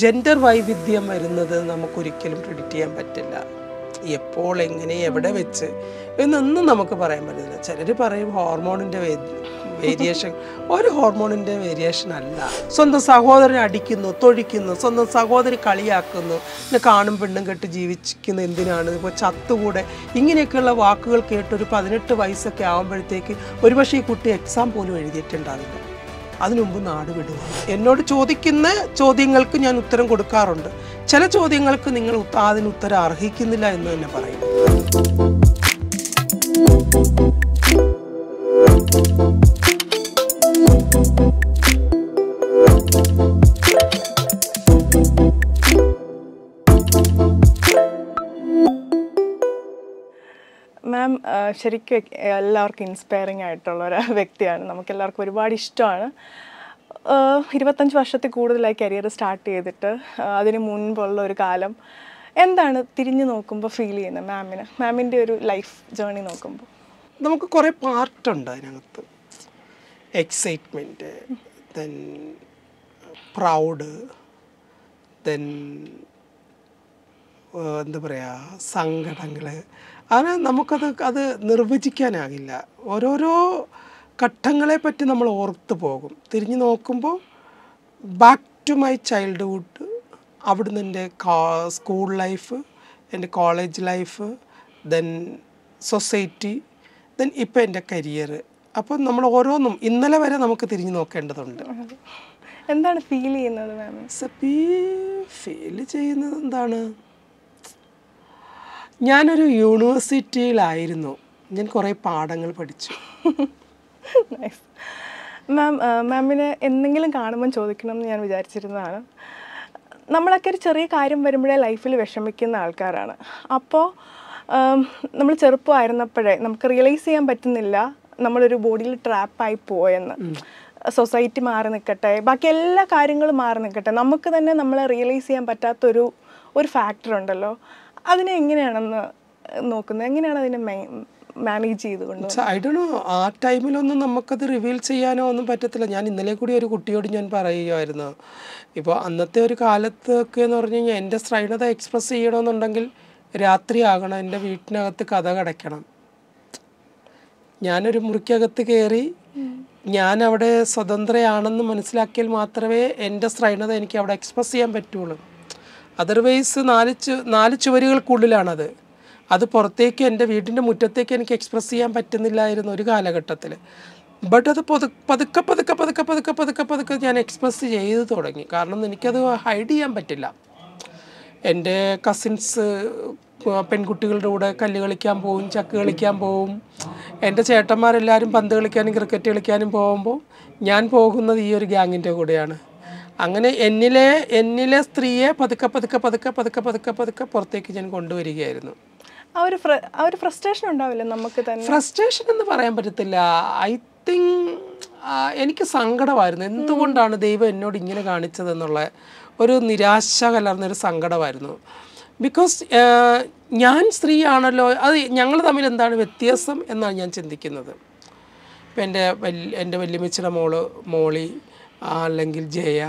Gender വൈവിധ്യം വരുന്നത് നമുക്കൊരിക്കലും പ്രിഡിക്റ്റ് ചെയ്യാൻ പറ്റില്ല എപ്പോൾ എങ്ങനെ എവിടെ വെച്ച് എന്നൊന്നും നമുക്ക് പറയാൻ പറ്റില്ല ചിലർ പറയും ഹോർമോണിൻ്റെ വേരിയേഷൻ ഒരു ഹോർമോണിൻ്റെ വേരിയേഷൻ അല്ല സ്വന്തം സഹോദരൻ അടിക്കുന്നു തൊഴിക്കുന്നു സ്വന്തം സഹോദരി കളിയാക്കുന്നു പിന്നെ കാണും പെണ്ണും കെട്ട് ജീവിച്ചിരിക്കുന്ന എന്തിനാണ് ഇപ്പോൾ ചത്തുകൂടെ ഇങ്ങനെയൊക്കെയുള്ള വാക്കുകൾ കേട്ടൊരു പതിനെട്ട് വയസ്സൊക്കെ ആകുമ്പോഴത്തേക്ക് ഒരുപക്ഷെ ഈ കുട്ടി എക്സാം പോലും എഴുതിയിട്ടുണ്ടാവില്ല അതിനുമുമ്പ് നാട് വിടുക എന്നോട് ചോദിക്കുന്ന ചോദ്യങ്ങൾക്ക് ഞാൻ ഉത്തരം കൊടുക്കാറുണ്ട് ചില ചോദ്യങ്ങൾക്ക് നിങ്ങൾ അതിന് ഉത്തരം അർഹിക്കുന്നില്ല എന്ന് തന്നെ പറയും Thank you. മാം ശരിക്കും എല്ലാവർക്കും ഇൻസ്പയറിംഗ് ആയിട്ടുള്ള ഒരു വ്യക്തിയാണ് എല്ലാവർക്കും ഒരുപാട് ഇഷ്ടമാണ് ഇരുപത്തഞ്ച് വർഷത്തിൽ കൂടുതലായി കരിയർ സ്റ്റാർട്ട് ചെയ്തിട്ട് അതിന് മുൻപുള്ള ഒരു കാലം എന്താണ് തിരിഞ്ഞു നോക്കുമ്പോൾ ഫീൽ ചെയ്യുന്നത് മാമിന് മാമിൻ്റെ ഒരു ലൈഫ് ജേണി നോക്കുമ്പോൾ നമുക്ക് കുറേ പാർട്ടുണ്ട് അതിനകത്ത് എക്സൈറ്റ്മെൻറ്റ് ദെൻ പ്രൗഡ് ദെൻ എന്താ പറയുക സങ്കടങ്ങൾ അതിന് നമുക്കത് അത് നിർവചിക്കാനാകില്ല ഓരോരോ ഘട്ടങ്ങളെ പറ്റി നമ്മൾ ഓർത്ത് പോകും തിരിഞ്ഞു നോക്കുമ്പോൾ ബാക്ക് ടു മൈ ചൈൽഡ്ഹുഡ് അവിടുന്ന് എൻ്റെ സ്കൂൾ ലൈഫ് എൻ്റെ college life then society then ഇപ്പം എൻ്റെ കരിയർ അപ്പോൾ നമ്മൾ ഓരോന്നും ഇന്നലെ വരെ നമുക്ക് തിരിഞ്ഞു നോക്കേണ്ടതുണ്ട് എന്താണ് ഫീൽ ചെയ്യുന്നത് ഫീൽ ചെയ്യുന്നത് എന്താണ് ഞാനൊരു യൂണിവേഴ്സിറ്റിയിലായിരുന്നു ഞാൻ കുറേ പാഠങ്ങൾ പഠിച്ചു മാം മാമിനെ എന്തെങ്കിലും കാണുമ്പോൾ ചോദിക്കണം എന്ന് ഞാൻ വിചാരിച്ചിരുന്നതാണ് നമ്മളൊക്കെ ഒരു ചെറിയ കാര്യം വരുമ്പോഴേ ലൈഫിൽ വിഷമിക്കുന്ന ആൾക്കാരാണ് അപ്പോൾ നമ്മൾ ചെറുപ്പമായിരുന്നപ്പോഴേ നമുക്ക് റിയലൈസ് ചെയ്യാൻ പറ്റുന്നില്ല നമ്മളൊരു ബോഡിയിൽ ട്രാപ്പായി പോയെന്ന് സൊസൈറ്റി മാറി നിൽക്കട്ടെ ബാക്കി എല്ലാ കാര്യങ്ങളും മാറി നിൽക്കട്ടെ നമുക്ക് തന്നെ നമ്മളെ റിയലൈസ് ചെയ്യാൻ പറ്റാത്തൊരു ഒരു ഫാക്ടർ ഉണ്ടല്ലോ അതിനെ എങ്ങനെയാണെന്ന് നോക്കുന്നത് എങ്ങനെയാണ് അതിനെ മാനേജ് ഐ നോ ആ ടൈമിലൊന്നും നമുക്കത് റിവീൽ ചെയ്യാനോ ഒന്നും പറ്റത്തില്ല ഞാൻ ഇന്നലെ കൂടി ഒരു കുട്ടിയോട് ഞാൻ പറയുമായിരുന്നു ഇപ്പോൾ അന്നത്തെ ഒരു കാലത്തൊക്കെ എന്ന് പറഞ്ഞു കഴിഞ്ഞാൽ എൻ്റെ സ്ട്രൈഡത എക്സ്പ്രസ് ചെയ്യണമെന്നുണ്ടെങ്കിൽ രാത്രിയാകണം എൻ്റെ വീട്ടിനകത്ത് കഥ കടയ്ക്കണം ഞാനൊരു മുറിക്കകത്ത് കയറി ഞാൻ അവിടെ സ്വതന്ത്രയാണെന്ന് മനസ്സിലാക്കിയാൽ മാത്രമേ എൻ്റെ സ്ട്രൈഡത എനിക്ക് അവിടെ എക്സ്പ്രസ് ചെയ്യാൻ പറ്റുള്ളൂ അതർവൈസ് നാല് നാല് ചുവരുകൾക്കുള്ളിലാണത് അത് പുറത്തേക്ക് എൻ്റെ വീടിൻ്റെ മുറ്റത്തേക്ക് എനിക്ക് എക്സ്പ്രസ് ചെയ്യാൻ പറ്റുന്നില്ലായിരുന്നു ഒരു കാലഘട്ടത്തിൽ ബട്ട് അത് പൊതു പതുക്കെ പതുക്കെ പതുക്കെ പതുക്കെ പതുക്കെ പതുക്കെ ഞാൻ എക്സ്പ്രസ് ചെയ്ത് തുടങ്ങി കാരണം എനിക്കത് ഹൈഡ് ചെയ്യാൻ പറ്റില്ല എൻ്റെ കസിൻസ് പെൺകുട്ടികളുടെ കൂടെ കല്ല് കളിക്കാൻ പോവും ചക്ക് കളിക്കാൻ പോവും എൻ്റെ ചേട്ടന്മാരെല്ലാവരും പന്ത് കളിക്കാനും ക്രിക്കറ്റ് കളിക്കാനും പോകുമ്പോൾ ഞാൻ പോകുന്നത് ഈ ഒരു ഗ്യാങ്ങിൻ്റെ കൂടെയാണ് അങ്ങനെ എന്നിലെ എന്നിലെ സ്ത്രീയെ പതുക്കെ പതുക്കെ പതുക്കെ പതുക്കെ പതുക്കെ പതുക്കെ പുറത്തേക്ക് ഞാൻ കൊണ്ടുവരികയായിരുന്നു ആ ഒരു ആ ഒരു ഫ്രസ്ട്രേഷൻ ഉണ്ടാവില്ല നമുക്ക് തന്നെ ഫ്രസ്ട്രേഷൻ എന്ന് പറയാൻ പറ്റത്തില്ല ഐ തിങ്ക് എനിക്ക് സങ്കടമായിരുന്നു എന്തുകൊണ്ടാണ് ദൈവം എന്നോട് ഇങ്ങനെ കാണിച്ചതെന്നുള്ള ഒരു നിരാശ കലർന്നൊരു സങ്കടമായിരുന്നു ബിക്കോസ് ഞാൻ സ്ത്രീയാണല്ലോ അത് ഞങ്ങൾ തമ്മിൽ എന്താണ് വ്യത്യാസം എന്നാണ് ഞാൻ ചിന്തിക്കുന്നത് ഇപ്പം എൻ്റെ വല്യ എൻ്റെ വല്യമ്മച്ചിയുടെ മോള് മോളി അല്ലെങ്കിൽ ജയ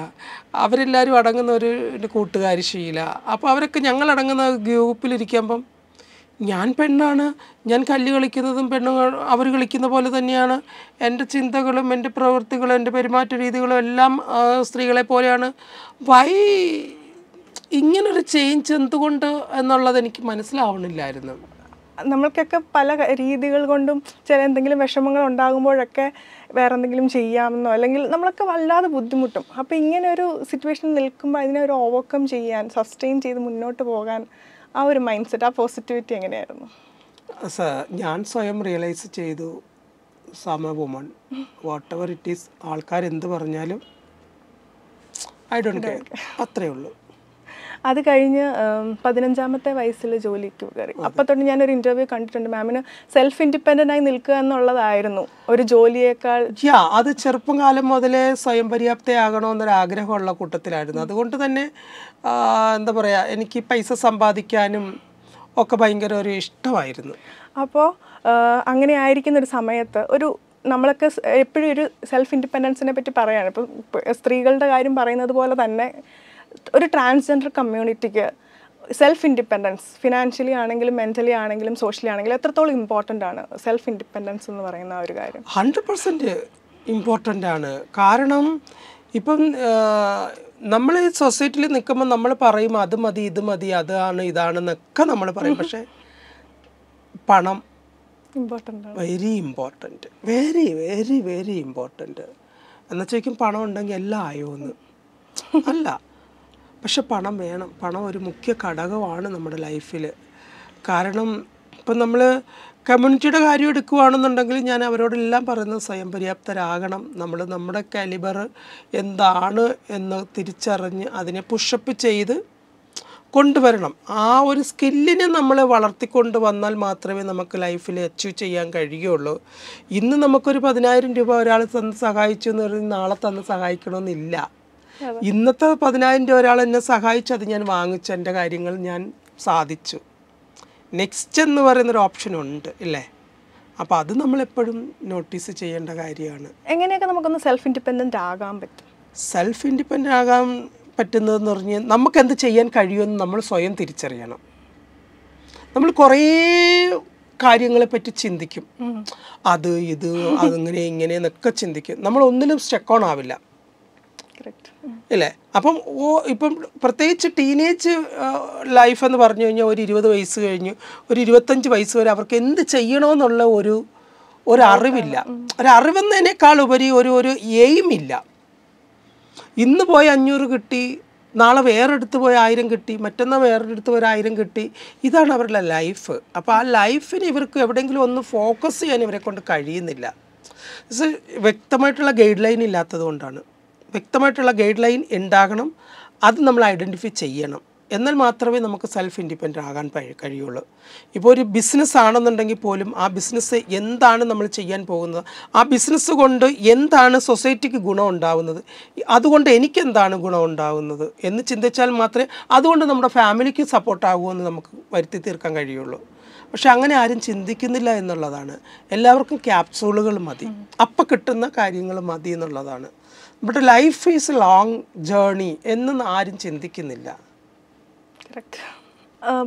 അവരെല്ലാവരും അടങ്ങുന്ന ഒരു കൂട്ടുകാർ ശീല അപ്പോൾ അവരൊക്കെ ഞങ്ങളടങ്ങുന്ന ഗ്രൂപ്പിലിരിക്കുമ്പം ഞാൻ പെണ്ണാണ് ഞാൻ കല്ല് കളിക്കുന്നതും പെണ്ണുകൾ അവർ കളിക്കുന്ന പോലെ തന്നെയാണ് എൻ്റെ ചിന്തകളും എൻ്റെ പ്രവൃത്തികളും എൻ്റെ പെരുമാറ്റ രീതികളും എല്ലാം സ്ത്രീകളെ പോലെയാണ് വൈ ഇങ്ങനൊരു ചേഞ്ച് എന്തുകൊണ്ട് എന്നുള്ളത് എനിക്ക് മനസ്സിലാവണില്ലായിരുന്നു നമ്മൾക്കൊക്കെ പല രീതികൾ കൊണ്ടും ചില എന്തെങ്കിലും വിഷമങ്ങൾ ഉണ്ടാകുമ്പോഴൊക്കെ വേറെ എന്തെങ്കിലും ചെയ്യാമെന്നോ അല്ലെങ്കിൽ നമ്മളൊക്കെ വല്ലാതെ ബുദ്ധിമുട്ടും അപ്പോൾ ഇങ്ങനെ ഒരു സിറ്റുവേഷൻ നിൽക്കുമ്പോൾ അതിനെ ഒരു ഓവർകം ചെയ്യാൻ സസ്റ്റെയിൻ ചെയ്ത് മുന്നോട്ട് പോകാൻ ആ ഒരു മൈൻഡ് സെറ്റ് ആ പോസിറ്റിവിറ്റി എങ്ങനെയായിരുന്നു സർ ഞാൻ സ്വയം റിയലൈസ് ചെയ്തു സമ woman whatever it is ആൾക്കാർ എന്ത് പറഞ്ഞാലും ഐ ഡോണ്ട് കെയർ അത്രയേ ഉള്ളൂ അത് കഴിഞ്ഞ് പതിനഞ്ചാമത്തെ വയസ്സിൽ ജോലിക്ക് കയറി അപ്പം തൊട്ട് ഞാനൊരു ഇൻ്റർവ്യൂ കണ്ടിട്ടുണ്ട് മാമിന് സെൽഫ് ഇൻഡിപെൻഡൻ്റ് ആയി നിൽക്കുക എന്നുള്ളതായിരുന്നു ഒരു ജോലിയേക്കാൾ യാ അത് ചെറുപ്പകാലം മുതലേ സ്വയം പര്യാപ്തയാകണമെന്നൊരു ആഗ്രഹമുള്ള കൂട്ടത്തിലായിരുന്നു അതുകൊണ്ട് തന്നെ എന്താ പറയുക എനിക്ക് പൈസ സമ്പാദിക്കാനും ഒക്കെ ഭയങ്കര ഒരു ഇഷ്ടമായിരുന്നു അപ്പോൾ അങ്ങനെ ആയിരിക്കുന്ന ഒരു സമയത്ത് ഒരു നമ്മളൊക്കെ എപ്പോഴും ഒരു സെൽഫ് ഇൻഡിപെൻഡൻസിനെ പറ്റി പറയുകയാണ് ഇപ്പം സ്ത്രീകളുടെ കാര്യം പറയുന്നത് പോലെ തന്നെ ഒരു ട്രാൻസ്ജെൻഡർ കമ്മ്യൂണിറ്റിക്ക് സെൽഫ് ഇൻഡിപെൻഡൻസ് ഫിനാൻഷ്യലി ആണെങ്കിലും മെൻ്റലി ആണെങ്കിലും സോഷ്യലി ആണെങ്കിലും എത്രത്തോളം ഇമ്പോർട്ടൻ്റ് ആണ് സെൽഫ് ഇൻഡിപെൻഡൻസ് എന്ന് പറയുന്ന ആ ഒരു കാര്യം ഹൺഡ്രഡ് പെർസെൻറ്റ് ഇമ്പോർട്ടൻ്റ് ആണ് കാരണം ഇപ്പം നമ്മൾ സൊസൈറ്റിയിൽ നിൽക്കുമ്പോൾ നമ്മൾ പറയും അത് മതി ഇത് മതി അതാണ് ഇതാണെന്നൊക്കെ നമ്മൾ പറയും പക്ഷേ പണം very important very very very important എന്നുവെച്ചേക്കും പണം ഉണ്ടെങ്കിൽ എല്ലാം ആയോ എന്ന് അല്ല പക്ഷെ പണം വേണം പണം ഒരു മുഖ്യ ഘടകമാണ് നമ്മുടെ ലൈഫിൽ കാരണം ഇപ്പം നമ്മൾ കമ്മ്യൂണിറ്റിയുടെ കാര്യം എടുക്കുകയാണെന്നുണ്ടെങ്കിൽ ഞാൻ അവരോടെല്ലാം പറയുന്നത് സ്വയം പര്യാപ്തരാകണം നമ്മൾ നമ്മുടെ കാലിബർ എന്താണ് എന്ന് തിരിച്ചറിഞ്ഞ് അതിനെ പുഷപ്പ് ചെയ്ത് കൊണ്ടുവരണം ആ ഒരു സ്കില്ലിനെ നമ്മൾ വളർത്തിക്കൊണ്ട് വന്നാൽ മാത്രമേ നമുക്ക് ലൈഫിൽ അച്ചീവ് ചെയ്യാൻ കഴിയുള്ളൂ ഇന്ന് നമുക്കൊരു പതിനായിരം രൂപ ഒരാൾ തന്ന് സഹായിച്ചു എന്ന് പറഞ്ഞ് നാളെ തന്ന് സഹായിക്കണമെന്നില്ല ഇന്നത്തെ പതിനായിരം രൂപ ഒരാൾ എന്നെ അത് ഞാൻ വാങ്ങിച്ചു എൻ്റെ കാര്യങ്ങൾ ഞാൻ സാധിച്ചു നെക്സ്റ്റ് എന്ന് പറയുന്നൊരു ഓപ്ഷൻ ഉണ്ട് ഇല്ലേ അപ്പോൾ അത് നമ്മളെപ്പോഴും നോട്ടീസ് ചെയ്യേണ്ട കാര്യമാണ് എങ്ങനെയൊക്കെ നമുക്കൊന്ന് സെൽഫ് ഇൻഡിപെൻഡൻ്റ് ആകാൻ പറ്റും സെൽഫ് ഇൻഡിപെൻഡൻ്റ് ആകാൻ പറ്റുന്നതെന്ന് പറഞ്ഞ് എന്ത് ചെയ്യാൻ കഴിയുമെന്ന് നമ്മൾ സ്വയം തിരിച്ചറിയണം നമ്മൾ കുറേ കാര്യങ്ങളെ പറ്റി ചിന്തിക്കും അത് ഇത് അതങ്ങനെ ഇങ്ങനെ എന്നൊക്കെ ചിന്തിക്കും നമ്മൾ ഒന്നിലും സ്റ്റെക്കോൺ ആവില്ല അല്ലേ അപ്പം ഓ ഇപ്പം പ്രത്യേകിച്ച് ടീനേജ് ലൈഫ് എന്ന് പറഞ്ഞു കഴിഞ്ഞാൽ ഒരു ഇരുപത് വയസ്സ് കഴിഞ്ഞു ഒരു ഇരുപത്തഞ്ച് വയസ്സ് വരെ അവർക്ക് എന്ത് ചെയ്യണമെന്നുള്ള ഒരു ഒരു അറിവില്ല ഒരു അറിവെന്നതിനേക്കാൾ ഉപരി ഒരു ഒരു എയിം ഇല്ല ഇന്ന് പോയി അഞ്ഞൂറ് കിട്ടി നാളെ വേറെടുത്ത് പോയി ആയിരം കിട്ടി മറ്റന്നാൾ വേറെടുത്ത് പോയി ആയിരം കിട്ടി ഇതാണ് അവരുടെ ലൈഫ് അപ്പോൾ ആ ലൈഫിന് ഇവർക്ക് എവിടെയെങ്കിലും ഒന്ന് ഫോക്കസ് ചെയ്യാൻ ഇവരെ കൊണ്ട് കഴിയുന്നില്ല വ്യക്തമായിട്ടുള്ള ഗൈഡ് ലൈൻ ഇല്ലാത്തത് കൊണ്ടാണ് വ്യക്തമായിട്ടുള്ള ഗൈഡ് ലൈൻ ഉണ്ടാകണം അത് നമ്മൾ ഐഡൻറ്റിഫൈ ചെയ്യണം എന്നാൽ മാത്രമേ നമുക്ക് സെൽഫ് ഇൻഡിപെൻഡൻ്റ് ആകാൻ കഴിയുള്ളൂ ഇപ്പോൾ ഒരു ബിസിനസ് ആണെന്നുണ്ടെങ്കിൽ പോലും ആ ബിസിനസ് എന്താണ് നമ്മൾ ചെയ്യാൻ പോകുന്നത് ആ ബിസിനസ് കൊണ്ട് എന്താണ് സൊസൈറ്റിക്ക് ഗുണം ഉണ്ടാവുന്നത് അതുകൊണ്ട് എനിക്കെന്താണ് ഗുണം ഉണ്ടാവുന്നത് എന്ന് ചിന്തിച്ചാൽ മാത്രമേ അതുകൊണ്ട് നമ്മുടെ ഫാമിലിക്ക് സപ്പോർട്ടാകുമെന്ന് നമുക്ക് വരുത്തി തീർക്കാൻ കഴിയുള്ളൂ പക്ഷെ അങ്ങനെ ആരും ചിന്തിക്കുന്നില്ല എന്നുള്ളതാണ് എല്ലാവർക്കും ക്യാപ്സൂളുകൾ മതി അപ്പം കിട്ടുന്ന കാര്യങ്ങൾ മതി എന്നുള്ളതാണ് but life is long journey എന്നൊന്നും ആരും ചിന്തിക്കുന്നില്ല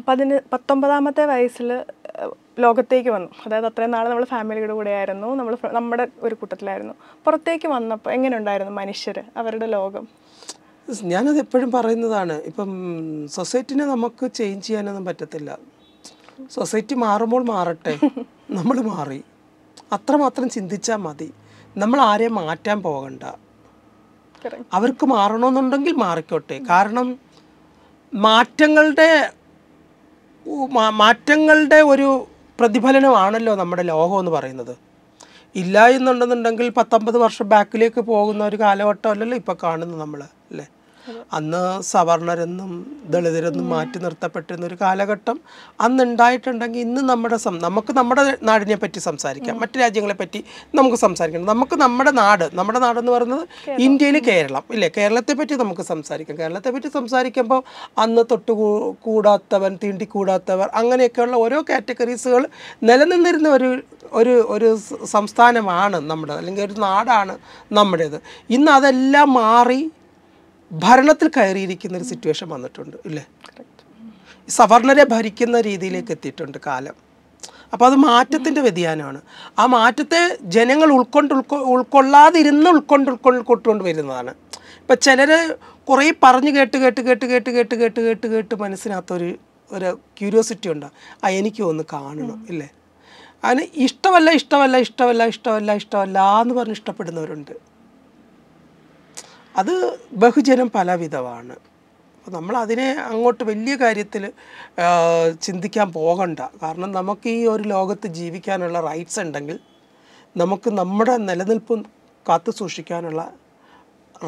പതിന പത്തൊമ്പതാമത്തെ വയസ്സിൽ ലോകത്തേക്ക് വന്നു അതായത് അത്രയും നാൾ നമ്മൾ ഫാമിലിയുടെ കൂടെ ആയിരുന്നു നമ്മൾ നമ്മുടെ ഒരു കൂട്ടത്തിലായിരുന്നു പുറത്തേക്ക് വന്നപ്പോൾ എങ്ങനെ ഉണ്ടായിരുന്നു മനുഷ്യർ അവരുടെ ലോകം ഞാനത് എപ്പോഴും പറയുന്നതാണ് ഇപ്പം സൊസൈറ്റിനെ നമുക്ക് ചേഞ്ച് ചെയ്യാനൊന്നും പറ്റത്തില്ല സൊസൈറ്റി മാറുമ്പോൾ മാറട്ടെ നമ്മൾ മാറി അത്രമാത്രം ചിന്തിച്ചാൽ മതി നമ്മൾ ആരെയും മാറ്റാൻ പോകണ്ട അവർക്ക് മാറണമെന്നുണ്ടെങ്കിൽ മാറിക്കോട്ടെ കാരണം മാറ്റങ്ങളുടെ മാറ്റങ്ങളുടെ ഒരു പ്രതിഫലനമാണല്ലോ നമ്മുടെ ലോകം എന്ന് പറയുന്നത് ഇല്ല എന്നുണ്ടെന്നുണ്ടെങ്കിൽ പത്തൊമ്പത് വർഷം ബാക്കിലേക്ക് പോകുന്ന ഒരു കാലഘട്ടമല്ലല്ലോ ഇപ്പോൾ കാണുന്നത് നമ്മൾ അല്ലേ അന്ന് സവർണരെന്നും ദളിതരെന്നും മാറ്റി നിർത്തപ്പെട്ടിരുന്ന ഒരു കാലഘട്ടം അന്ന് ഉണ്ടായിട്ടുണ്ടെങ്കിൽ ഇന്ന് നമ്മുടെ നമുക്ക് നമ്മുടെ നാടിനെ പറ്റി സംസാരിക്കാം മറ്റു രാജ്യങ്ങളെ പറ്റി നമുക്ക് സംസാരിക്കണം നമുക്ക് നമ്മുടെ നാട് നമ്മുടെ നാടെന്ന് പറയുന്നത് ഇന്ത്യയിൽ കേരളം ഇല്ലേ കേരളത്തെ പറ്റി നമുക്ക് സംസാരിക്കാം കേരളത്തെ പറ്റി സംസാരിക്കുമ്പോൾ അന്ന് തൊട്ട് കൂടാത്തവൻ തീണ്ടിക്കൂടാത്തവർ അങ്ങനെയൊക്കെയുള്ള ഓരോ കാറ്റഗറീസുകൾ നിലനിന്നിരുന്ന ഒരു ഒരു ഒരു സംസ്ഥാനമാണ് നമ്മുടെ അല്ലെങ്കിൽ ഒരു നാടാണ് നമ്മുടേത് ഇന്ന് അതെല്ലാം മാറി ഭരണത്തിൽ കയറിയിരിക്കുന്ന ഒരു സിറ്റുവേഷൻ വന്നിട്ടുണ്ട് ഇല്ലേ സവർണരെ ഭരിക്കുന്ന രീതിയിലേക്ക് എത്തിയിട്ടുണ്ട് കാലം അപ്പോൾ അത് മാറ്റത്തിൻ്റെ വ്യതിയാനമാണ് ആ മാറ്റത്തെ ജനങ്ങൾ ഉൾക്കൊണ്ട് ഉൾക്കൊ ഉൾക്കൊള്ളാതിരുന്ന് ഉൾക്കൊണ്ട് ഉൾക്കൊണ്ട് വരുന്നതാണ് ഇപ്പം ചിലർ കുറേ പറഞ്ഞ് കേട്ട് കേട്ട് കേട്ട് കേട്ട് കേട്ട് കേട്ട് കേട്ട് കേട്ട് മനസ്സിനകത്തൊരു ഒരു ക്യൂരിയോസിറ്റി ഉണ്ടാകും ആ എനിക്ക് ഒന്ന് കാണണം ഇല്ലേ അതിന് ഇഷ്ടമല്ല ഇഷ്ടമല്ല ഇഷ്ടമല്ല ഇഷ്ടമല്ല ഇഷ്ടമല്ല എന്ന് പറഞ്ഞ് ഇഷ്ടപ്പെടുന്നവരുണ്ട് അത് ബഹുജനം പലവിധമാണ് അപ്പോൾ നമ്മൾ അതിനെ അങ്ങോട്ട് വലിയ കാര്യത്തിൽ ചിന്തിക്കാൻ പോകണ്ട കാരണം നമുക്ക് ഈ ഒരു ലോകത്ത് ജീവിക്കാനുള്ള റൈറ്റ്സ് ഉണ്ടെങ്കിൽ നമുക്ക് നമ്മുടെ നിലനിൽപ്പ് കാത്തു സൂക്ഷിക്കാനുള്ള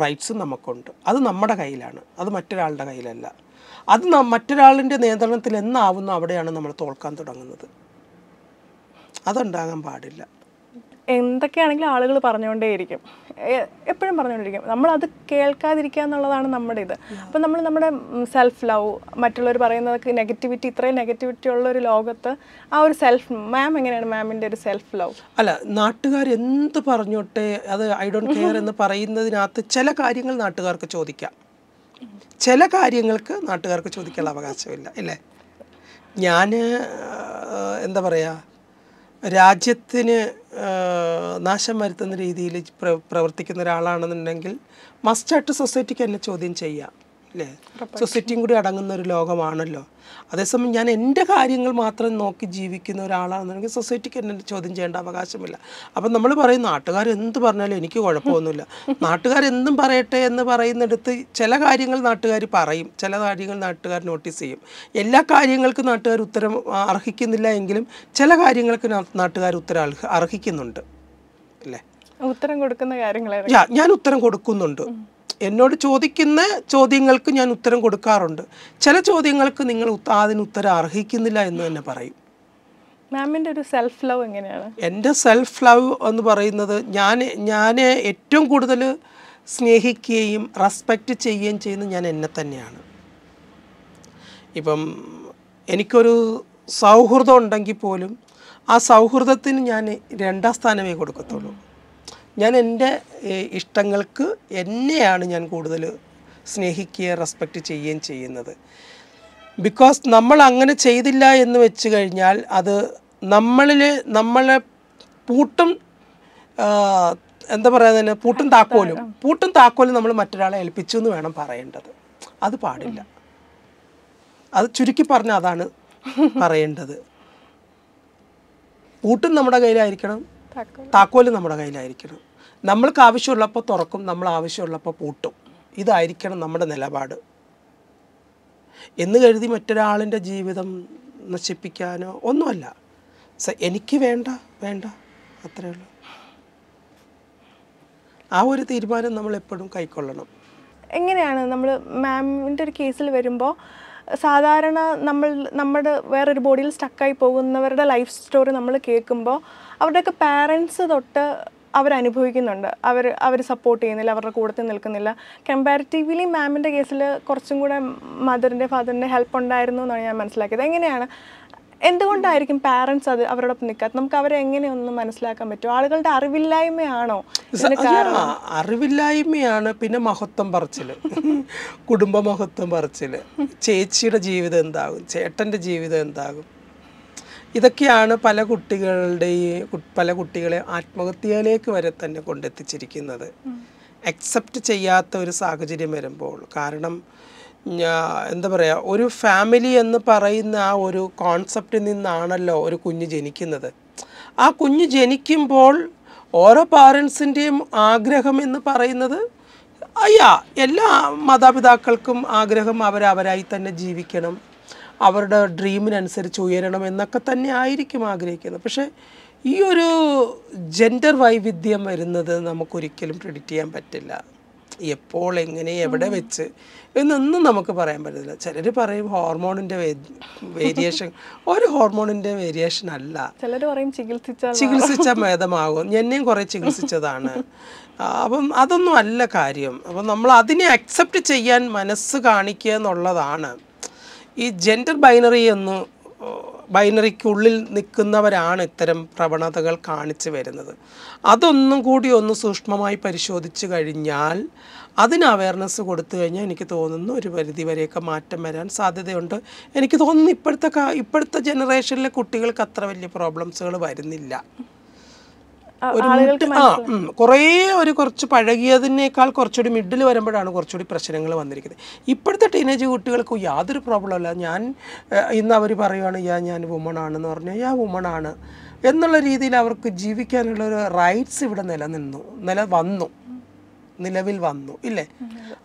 റൈറ്റ്സ് നമുക്കുണ്ട് അത് നമ്മുടെ കയ്യിലാണ് അത് മറ്റൊരാളുടെ കയ്യിലല്ല അത് മറ്റൊരാളിൻ്റെ നിയന്ത്രണത്തിൽ എന്നാവുന്നു അവിടെയാണ് നമ്മൾ തോൽക്കാൻ തുടങ്ങുന്നത് അതുണ്ടാകാൻ പാടില്ല എന്തൊക്കെയാണെങ്കിലും ആളുകൾ പറഞ്ഞുകൊണ്ടേയിരിക്കും എപ്പോഴും പറഞ്ഞുകൊണ്ടിരിക്കും നമ്മളത് കേൾക്കാതിരിക്കുക എന്നുള്ളതാണ് നമ്മുടെ ഇത് അപ്പം നമ്മൾ നമ്മുടെ സെൽഫ് ലവ് മറ്റുള്ളവർ പറയുന്നതൊക്കെ നെഗറ്റിവിറ്റി ഇത്രയും നെഗറ്റിവിറ്റി ഉള്ള ഒരു ലോകത്ത് ആ ഒരു സെൽഫ് മാം എങ്ങനെയാണ് മാമിൻ്റെ ഒരു സെൽഫ് ലവ് അല്ല നാട്ടുകാർ എന്ത് പറഞ്ഞോട്ടെ അത് ഐ ഡോണ്ട് കെയർ എന്ന് പറയുന്നതിനകത്ത് ചില കാര്യങ്ങൾ നാട്ടുകാർക്ക് ചോദിക്കാം ചില കാര്യങ്ങൾക്ക് നാട്ടുകാർക്ക് ചോദിക്കാനുള്ള അവകാശമില്ല അല്ലേ ഞാൻ എന്താ പറയുക രാജ്യത്തിന് നാശം വരുത്തുന്ന രീതിയിൽ പ്ര പ്രവർത്തിക്കുന്ന ഒരാളാണെന്നുണ്ടെങ്കിൽ മസ്റ്റായിട്ട് സൊസൈറ്റിക്ക് തന്നെ ചോദ്യം ചെയ്യാം അല്ലേ സൊസൈറ്റിയും കൂടി അടങ്ങുന്ന ഒരു ലോകമാണല്ലോ അതേസമയം ഞാൻ എൻ്റെ കാര്യങ്ങൾ മാത്രം നോക്കി ജീവിക്കുന്ന ഒരാളാണെന്നുണ്ടെങ്കിൽ സൊസൈറ്റിക്ക് എന്നെ ചോദ്യം ചെയ്യേണ്ട അവകാശമില്ല അപ്പം നമ്മൾ പറയും നാട്ടുകാർ എന്ത് പറഞ്ഞാലും എനിക്ക് കുഴപ്പമൊന്നുമില്ല നാട്ടുകാരെന്തും പറയട്ടെ എന്ന് പറയുന്നിടത്ത് ചില കാര്യങ്ങൾ നാട്ടുകാർ പറയും ചില കാര്യങ്ങൾ നാട്ടുകാർ നോട്ടീസ് ചെയ്യും എല്ലാ കാര്യങ്ങൾക്കും നാട്ടുകാർ ഉത്തരം അർഹിക്കുന്നില്ല എങ്കിലും ചില കാര്യങ്ങൾക്ക് നാട്ടുകാർ ഉത്തരം അർഹിക്കുന്നുണ്ട് അല്ലേ ഉത്തരം കൊടുക്കുന്ന കാര്യങ്ങളെ ഞാൻ ഉത്തരം കൊടുക്കുന്നുണ്ട് എന്നോട് ചോദിക്കുന്ന ചോദ്യങ്ങൾക്ക് ഞാൻ ഉത്തരം കൊടുക്കാറുണ്ട് ചില ചോദ്യങ്ങൾക്ക് നിങ്ങൾ അതിന് ഉത്തരം അർഹിക്കുന്നില്ല എന്ന് തന്നെ പറയും മാമിൻ്റെ ഒരു സെൽഫ് ലവ് എങ്ങനെയാണ് എൻ്റെ സെൽഫ് ലവ് എന്ന് പറയുന്നത് ഞാൻ ഞാൻ ഏറ്റവും കൂടുതൽ സ്നേഹിക്കുകയും റെസ്പെക്റ്റ് ചെയ്യുകയും ചെയ്യുന്നത് ഞാൻ എന്നെ തന്നെയാണ് ഇപ്പം എനിക്കൊരു സൗഹൃദം ഉണ്ടെങ്കിൽ പോലും ആ സൗഹൃദത്തിന് ഞാൻ രണ്ടാം സ്ഥാനമേ കൊടുക്കത്തുള്ളൂ ഞാൻ എൻ്റെ ഇഷ്ടങ്ങൾക്ക് എന്നെയാണ് ഞാൻ കൂടുതൽ സ്നേഹിക്കുകയും റെസ്പെക്റ്റ് ചെയ്യുകയും ചെയ്യുന്നത് ബിക്കോസ് നമ്മൾ അങ്ങനെ ചെയ്തില്ല എന്ന് വെച്ച് കഴിഞ്ഞാൽ അത് നമ്മളിൽ നമ്മളെ പൂട്ടും എന്താ പറയുക പൂട്ടും താക്കോലും പൂട്ടും താക്കോലും നമ്മൾ മറ്റൊരാളെ ഏൽപ്പിച്ചു എന്ന് വേണം പറയേണ്ടത് അത് പാടില്ല അത് ചുരുക്കി പറഞ്ഞ അതാണ് പറയേണ്ടത് പൂട്ടും നമ്മുടെ കയ്യിലായിരിക്കണം താക്കോൽ നമ്മുടെ കയ്യിലായിരിക്കണം നമ്മൾക്ക് ആവശ്യമുള്ളപ്പോൾ തുറക്കും നമ്മൾ ആവശ്യമുള്ളപ്പോൾ പൂട്ടും ഇതായിരിക്കണം നമ്മുടെ നിലപാട് എന്ന് കരുതി മറ്റൊരാളിൻ്റെ ജീവിതം നശിപ്പിക്കാനോ ഒന്നുമല്ല സ എനിക്ക് വേണ്ട വേണ്ട അത്രേ ഉള്ളൂ ആ ഒരു തീരുമാനം നമ്മൾ എപ്പോഴും കൈക്കൊള്ളണം എങ്ങനെയാണ് നമ്മൾ മാമിൻ്റെ ഒരു കേസിൽ വരുമ്പോൾ സാധാരണ നമ്മൾ നമ്മുടെ വേറൊരു ബോഡിയിൽ സ്റ്റക്കായി പോകുന്നവരുടെ ലൈഫ് സ്റ്റോറി നമ്മൾ കേൾക്കുമ്പോൾ അവരുടെയൊക്കെ പാരൻസ് തൊട്ട് അവരനുഭവിക്കുന്നുണ്ട് അവർ അവർ സപ്പോർട്ട് ചെയ്യുന്നില്ല അവരുടെ കൂടത്തിൽ നിൽക്കുന്നില്ല കമ്പാരിറ്റീവ്ലി മാമിൻ്റെ കേസിൽ കുറച്ചും കൂടെ മദറിൻ്റെ ഫാദറിൻ്റെ ഹെൽപ്പ് ഉണ്ടായിരുന്നു എന്നാണ് ഞാൻ മനസ്സിലാക്കിയത് എങ്ങനെയാണ് എന്തുകൊണ്ടായിരിക്കും പാരന്റ്സ് അത് അവരോടൊപ്പം നിൽക്കാത്ത നമുക്ക് അവരെ എങ്ങനെ ഒന്ന് മനസ്സിലാക്കാൻ പറ്റും ആളുകളുടെ അറിവില്ലായ്മയാണോ അറിവില്ലായ്മയാണ് പിന്നെ മഹത്വം പറച്ചിൽ കുടുംബ മഹത്വം പറച്ചിൽ ചേച്ചിയുടെ ജീവിതം എന്താകും ചേട്ടൻ്റെ ജീവിതം എന്താകും ഇതൊക്കെയാണ് പല കുട്ടികളുടെയും പല കുട്ടികളെ ആത്മഹത്യയിലേക്ക് വരെ തന്നെ കൊണ്ടെത്തിച്ചിരിക്കുന്നത് അക്സെപ്റ്റ് ചെയ്യാത്ത ഒരു സാഹചര്യം വരുമ്പോൾ കാരണം എന്താ പറയുക ഒരു ഫാമിലി എന്ന് പറയുന്ന ആ ഒരു കോൺസെപ്റ്റിൽ നിന്നാണല്ലോ ഒരു കുഞ്ഞ് ജനിക്കുന്നത് ആ കുഞ്ഞ് ജനിക്കുമ്പോൾ ഓരോ പാരൻസിൻ്റെയും ആഗ്രഹം എന്ന് പറയുന്നത് അയ്യാ എല്ലാ മാതാപിതാക്കൾക്കും ആഗ്രഹം അവരവരായി തന്നെ ജീവിക്കണം അവരുടെ ഡ്രീമിനനുസരിച്ച് ഉയരണം എന്നൊക്കെ തന്നെ ആയിരിക്കും ആഗ്രഹിക്കുന്നത് പക്ഷേ ഈ ഒരു ജെൻഡർ വൈവിധ്യം വരുന്നത് നമുക്കൊരിക്കലും പ്രെഡിക്റ്റ് ചെയ്യാൻ പറ്റില്ല എപ്പോൾ എങ്ങനെ എവിടെ വെച്ച് എന്നൊന്നും നമുക്ക് പറയാൻ പറ്റത്തില്ല ചിലർ പറയും ഹോർമോണിന്റെ വേരിയേഷൻ ഒരു ഹോർമോണിന്റെ വേരിയേഷൻ അല്ല ചിലർ പറയും ചികിത്സിച്ച ചികിത്സിച്ച ഭേദമാകും എന്നെയും കുറെ ചികിത്സിച്ചതാണ് അപ്പം അതൊന്നും അല്ല കാര്യം അപ്പം നമ്മൾ അതിനെ അക്സെപ്റ്റ് ചെയ്യാൻ മനസ്സ് കാണിക്കുക എന്നുള്ളതാണ് ഈ ജെൻഡർ ബൈനറി എന്ന് ബൈനറിക്കുള്ളിൽ നിൽക്കുന്നവരാണ് ഇത്തരം പ്രവണതകൾ കാണിച്ചു വരുന്നത് അതൊന്നും കൂടി ഒന്ന് സൂക്ഷ്മമായി പരിശോധിച്ച് കഴിഞ്ഞാൽ അതിന് അവയർനെസ് കൊടുത്തു കഴിഞ്ഞാൽ എനിക്ക് തോന്നുന്നു ഒരു പരിധി വരെയൊക്കെ മാറ്റം വരാൻ സാധ്യതയുണ്ട് എനിക്ക് തോന്നുന്നു ഇപ്പോഴത്തെ ഇപ്പോഴത്തെ ജനറേഷനിലെ കുട്ടികൾക്ക് അത്ര വലിയ പ്രോബ്ലംസുകൾ വരുന്നില്ല ഒരു ആ കുറേ ഒരു കുറച്ച് പഴകിയതിനേക്കാൾ കുറച്ചുകൂടി മിഡിൽ വരുമ്പോഴാണ് കുറച്ചുകൂടി പ്രശ്നങ്ങൾ വന്നിരിക്കുന്നത് ഇപ്പോഴത്തെ ടീനേജ് കുട്ടികൾക്ക് യാതൊരു പ്രോബ്ലം അല്ല ഞാൻ ഇന്ന് അവർ പറയുകയാണ് യാ ഞാൻ വുമൺ ആണെന്ന് പറഞ്ഞാൽ യാ വുമൺ ആണ് എന്നുള്ള രീതിയിൽ അവർക്ക് ജീവിക്കാനുള്ള ഒരു റൈറ്റ്സ് ഇവിടെ നിലനിന്നു നില വന്നു നിലവിൽ വന്നു ഇല്ലേ